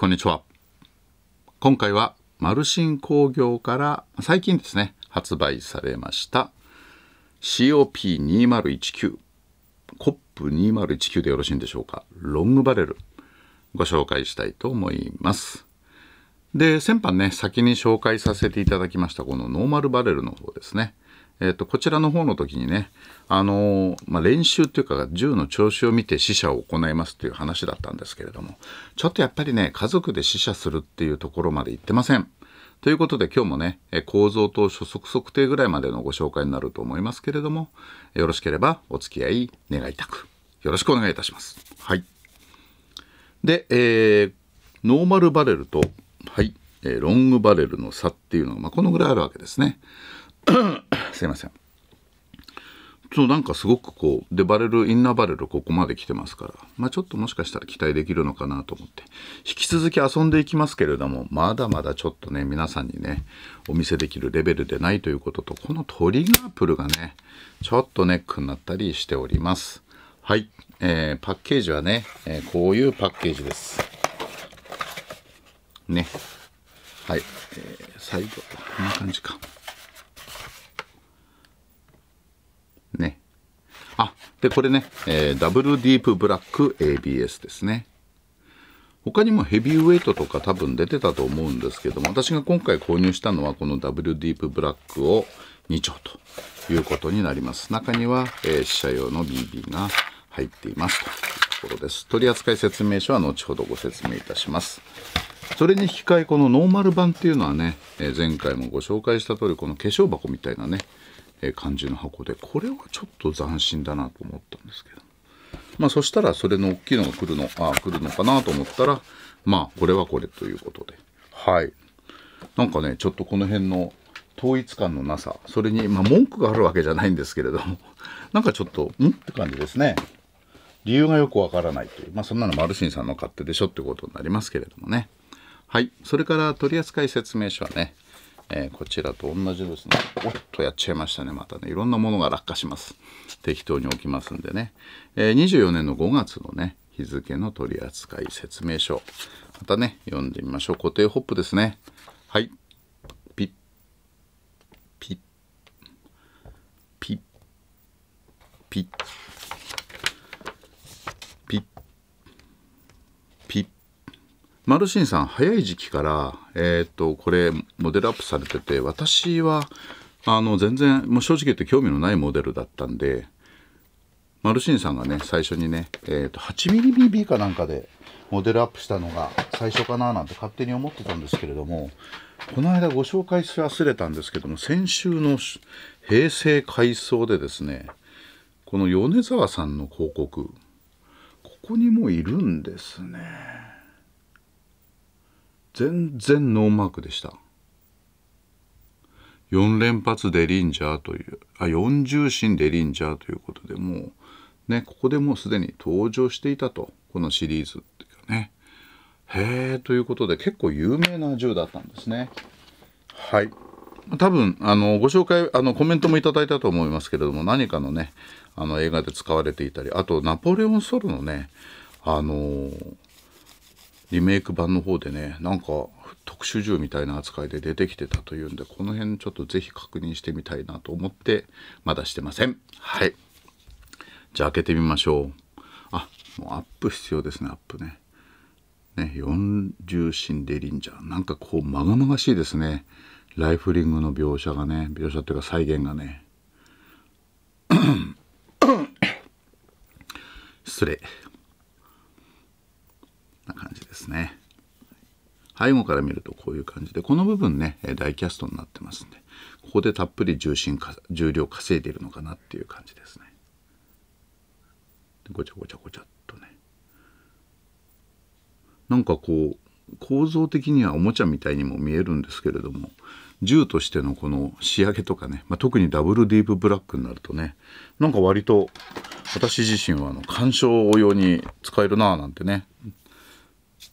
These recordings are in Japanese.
こんにちは。今回はマルシン工業から最近ですね、発売されました COP2019 COP2019 でよろしいんでしょうか。ロングバレルご紹介したいと思います。で、先般ね、先に紹介させていただきましたこのノーマルバレルの方ですね。えーと、こちらの方の時にね、あのー、まあ、練習というか銃の調子を見て死者を行いますという話だったんですけれどもちょっとやっぱりね家族で死者するっていうところまで行ってません。ということで今日もね構造と初速測定ぐらいまでのご紹介になると思いますけれどもよろしければお付き合い願いたくよろしくお願いいたします。はい、で、えー、ノーマルバレルと、はいえー、ロングバレルの差っていうのが、まあ、このぐらいあるわけですね。すいませんっとなんかすごくこうでバレルインナーバレルここまで来てますから、まあ、ちょっともしかしたら期待できるのかなと思って引き続き遊んでいきますけれどもまだまだちょっとね皆さんにねお見せできるレベルでないということとこのトリガープルがねちょっとネックになったりしておりますはい、えー、パッケージはね、えー、こういうパッケージですねはい、えー、最後こんな感じかあでこれね、えー、ダブルディープブラック ABS ですね他にもヘビーウェイトとか多分出てたと思うんですけども私が今回購入したのはこのダブルディープブラックを2丁ということになります中には、えー、試写用の BB が入っていますというところです取扱説明書は後ほどご説明いたしますそれに引き換えこのノーマル版っていうのはね、えー、前回もご紹介した通りこの化粧箱みたいなね感じの箱でこれはちょっと斬新だなと思ったんですけど、まあ、そしたらそれの大きいのが来るのあ来るのかなと思ったらまあこれはこれということではいなんかねちょっとこの辺の統一感のなさそれに、まあ、文句があるわけじゃないんですけれども なんかちょっとんって感じですね理由がよくわからないという、まあ、そんなのマルシンさんの勝手でしょってことになりますけれどもねはいそれから取扱説明書はねえー、こちらと同じですねおっとやっちゃいましたねまたねいろんなものが落下します適当に置きますんでね、えー、24年の5月のね日付の取扱い説明書またね読んでみましょう固定ホップですねはいピッピッピッピッマルシンさん早い時期から、えー、っとこれモデルアップされてて私はあの全然もう正直言って興味のないモデルだったんでマルシンさんがね最初にね、えー、と 8mmBB かなんかでモデルアップしたのが最初かななんて勝手に思ってたんですけれどもこの間ご紹介し忘れたんですけども先週の平成改装でですねこの米沢さんの広告ここにもいるんですね。全然ノーマークでした4連発デリンジャーというあ4重心デリンジャーということでもうねここでもうすでに登場していたとこのシリーズっていうかねへえということで結構有名な銃だったんですねはい多分あのご紹介あのコメントもいただいたと思いますけれども何かのねあの映画で使われていたりあとナポレオン・ソロのねあのー、リメイク版の方でねなんか特殊銃みたいな扱いで出てきてたというんでこの辺ちょっと是非確認してみたいなと思ってまだしてませんはいじゃあ開けてみましょうあもうアップ必要ですねアップねね40シンデリンジャーなんかこうまがまがしいですねライフリングの描写がね描写というか再現がね 失礼な感じですね背後から見るとこういう感じでこの部分ねダイキャストになってますんでここでたっぷり重心重量稼いでいるのかなっていう感じですねごちゃごちゃごちゃっとねなんかこう構造的にはおもちゃみたいにも見えるんですけれども銃としてのこの仕上げとかね、まあ、特にダブルディープブラックになるとねなんか割と私自身はあの鑑賞用に使えるなぁなんてね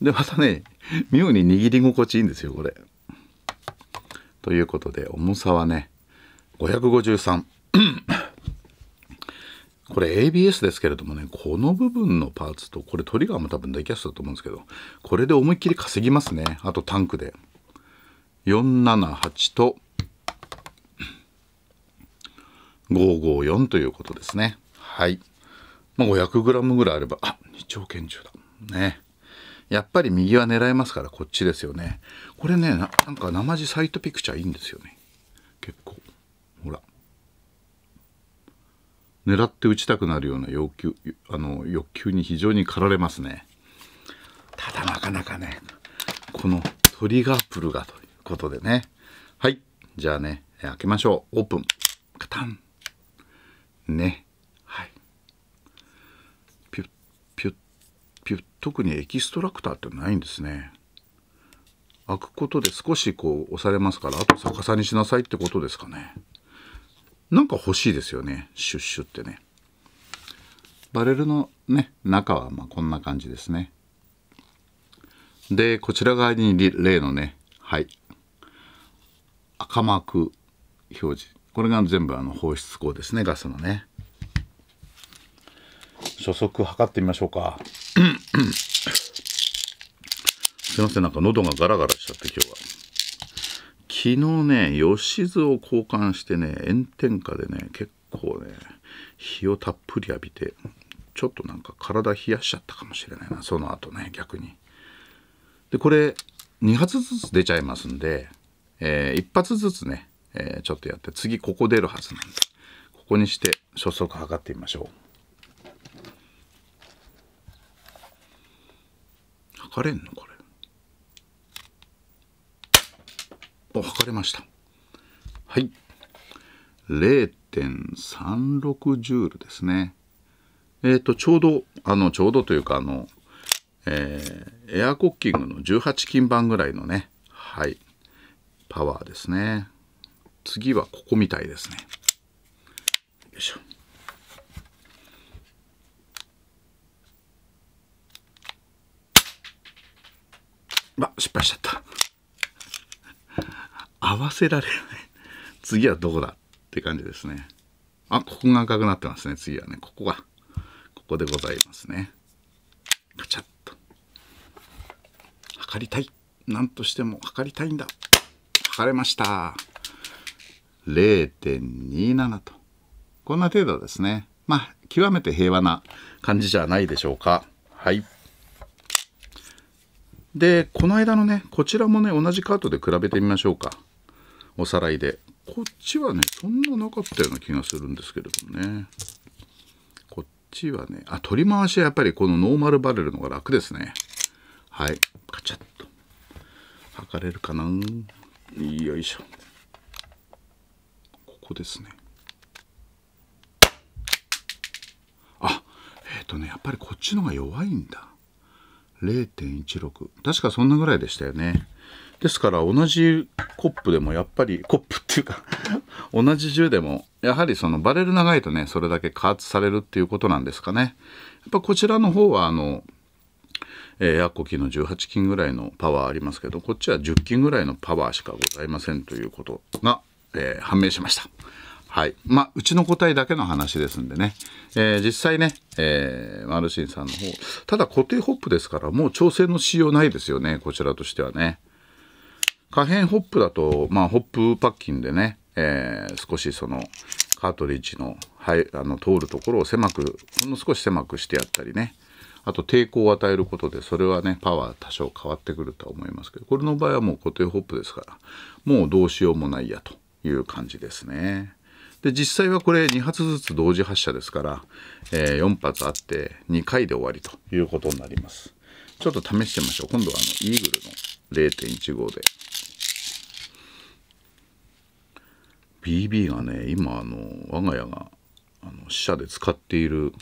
でまたね妙に握り心地いいんですよこれ。ということで重さはね553 これ ABS ですけれどもねこの部分のパーツとこれトリガーも多分大キャストだと思うんですけどこれで思いっきり稼ぎますねあとタンクで478と554ということですねはい、まあ、500g ぐらいあればあ二丁拳銃だねやっぱり右は狙えますからこっちですよねこれねななんか生地サイトピクチャーいいんですよね結構ほら狙って打ちたくなるような要求あの欲求に非常に駆られますねただなかなかねこのトリガープルがということでねはいじゃあね開けましょうオープンカタンね特にエキストラクターってないんですね開くことで少しこう押されますからあと逆さにしなさいってことですかねなんか欲しいですよねシュッシュってねバレルのね中はまこんな感じですねでこちら側に例のねはい赤マーク表示これが全部あの放出口ですねガスのね初速測ってみましょうかすいません、なんか喉がガラガラしちゃって今日は。昨日ね、吉津を交換してね、炎天下でね、結構ね、日をたっぷり浴びて、ちょっとなんか体冷やしちゃったかもしれないな、その後ね、逆に。で、これ、2発ずつ出ちゃいますんで、えー、1発ずつね、えー、ちょっとやって、次ここ出るはずなんで、ここにして初速測ってみましょう。測れんのこれ。お、測れました。はい。0.36ジュールですね。えっ、ー、と、ちょうど、あの、ちょうどというか、あの、えー、エアコッキングの18金版ぐらいのね、はい、パワーですね。次はここみたいですね。よいしょ。ま、失敗しちゃった。合わせられない。次はどこだって感じですね。あ、ここが赤くなってますね。次はね、ここが。ここでございますね。カチャッと。測りたい。なんとしても測りたいんだ。測れました。0.27と。こんな程度ですね。まあ、極めて平和な感じじゃないでしょうか。はい。でこの間のねこちらもね同じカートで比べてみましょうかおさらいでこっちはねそんななかったような気がするんですけれどもねこっちはねあ取り回しはやっぱりこのノーマルバレルの方が楽ですねはいカチャッと測れるかなよいしょここですねあえっ、ー、とねやっぱりこっちのが弱いんだ0.16確かそんなぐらいでしたよねですから同じコップでもやっぱりコップっていうか 同じ銃でもやはりそのバレル長いとねそれだけ加圧されるっていうことなんですかねやっぱこちらの方はあのえー、ヤコキの18金ぐらいのパワーありますけどこっちは10金ぐらいのパワーしかございませんということが、えー、判明しました。はい。まあ、うちの答えだけの話ですんでね。えー、実際ね、えー、マルシンさんの方。ただ固定ホップですから、もう調整のしようないですよね、こちらとしてはね。可変ホップだと、まあ、ホップパッキンでね、えー、少しその、カートリッジの、はい、あの、通るところを狭く、ほんの少し狭くしてやったりね。あと抵抗を与えることで、それはね、パワー多少変わってくるとは思いますけど、これの場合はもう固定ホップですから、もうどうしようもないやという感じですね。で実際はこれ2発ずつ同時発射ですから、えー、4発あって2回で終わりということになりますちょっと試してみましょう今度はあのイーグルの0.15で BB がね今あの我が家があの死者で使っている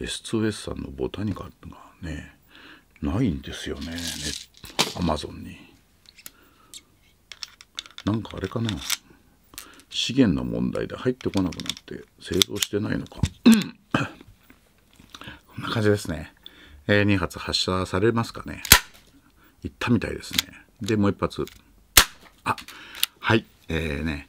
S2S さんのボタニカルがねないんですよねねアマゾンになんかあれかな資源の問題で入ってこなくなって製造してないのか こんな感じですね、えー、2発発射されますかね行ったみたいですねでもう1発あはいえーね、ね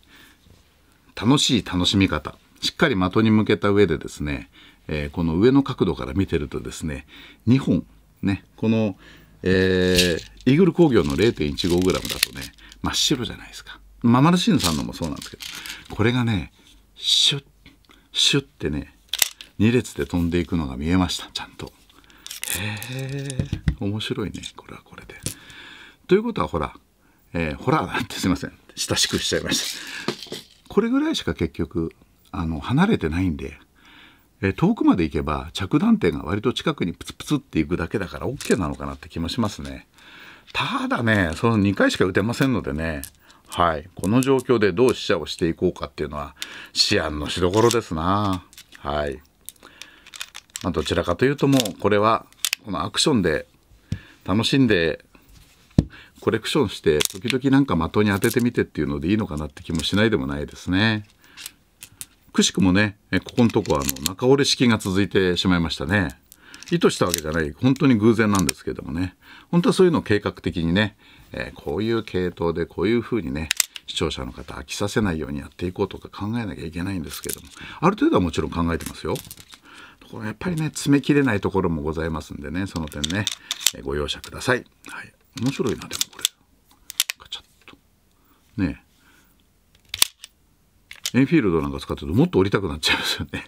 楽しい楽しみ方しっかり的に向けた上でですね、えー、この上の角度から見てるとですね2本ねこの、えー、イーグル工業の 0.15g だとね真っ白じゃないですかママルシーさんのもそうなんですけどこれがねシュッシュッてね2列で飛んでいくのが見えましたちゃんとへえ面白いねこれはこれでということはほら、えー、ホラーだってすいません親しくしちゃいましたこれぐらいしか結局あの離れてないんで、えー、遠くまで行けば着弾点が割と近くにプツプツっていくだけだから OK なのかなって気もしますねただねその2回しか打てませんのでねはい、この状況でどう死者をしていこうかっていうのは思案のしどころですな。はいまあ、どちらかというともうこれはこのアクションで楽しんでコレクションして時々なんか的に当ててみてっていうのでいいのかなって気もしないでもないですね。くしくもねここのとこはあの中折れ式が続いてしまいましたね。意図したわけじゃない本当に偶然なんですけどもね本当はそういうのを計画的にね、えー、こういう系統でこういうふうにね視聴者の方飽きさせないようにやっていこうとか考えなきゃいけないんですけどもある程度はもちろん考えてますよ。これやっぱりね詰めきれないところもございますんでねその点ね、えー、ご容赦ください。はい、面白いなでもこれ。ガチャッと。ねえエンフィールドなんか使ってるともっと降りたくなっちゃいますよね。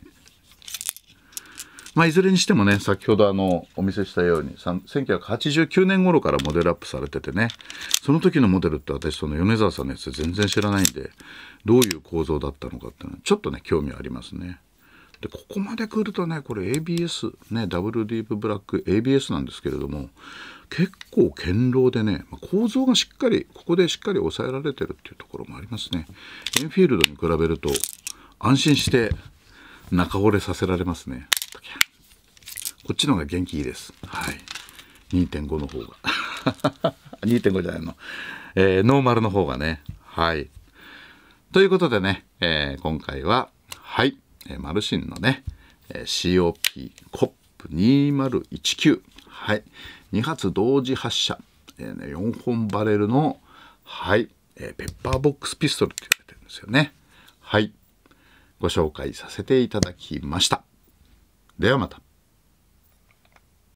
まあ、いずれにしてもね先ほどあのお見せしたように1989年頃からモデルアップされててねその時のモデルって私その米沢さんのやつ全然知らないんでどういう構造だったのかっていうのはちょっとね興味ありますね。でここまで来るとねこれ ABS ねダブルディープブラック ABS なんですけれども結構堅牢でね構造がしっかりここでしっかり抑えられてるっていうところもありますねエンフィールドに比べると安心して中折れさせられますねこっちの方が元気いいです。はい。2.5の方が。2.5 じゃないの。えー、ノーマルの方がね。はい。ということでね、えー、今回は、はい、えー、マルシンのね、えー、COP、COP2019。はい。2発同時発射。えーね、4本バレルの、はい、えー、ペッパーボックスピストルって言われてるんですよね。はい。ご紹介させていただきました。ではまた。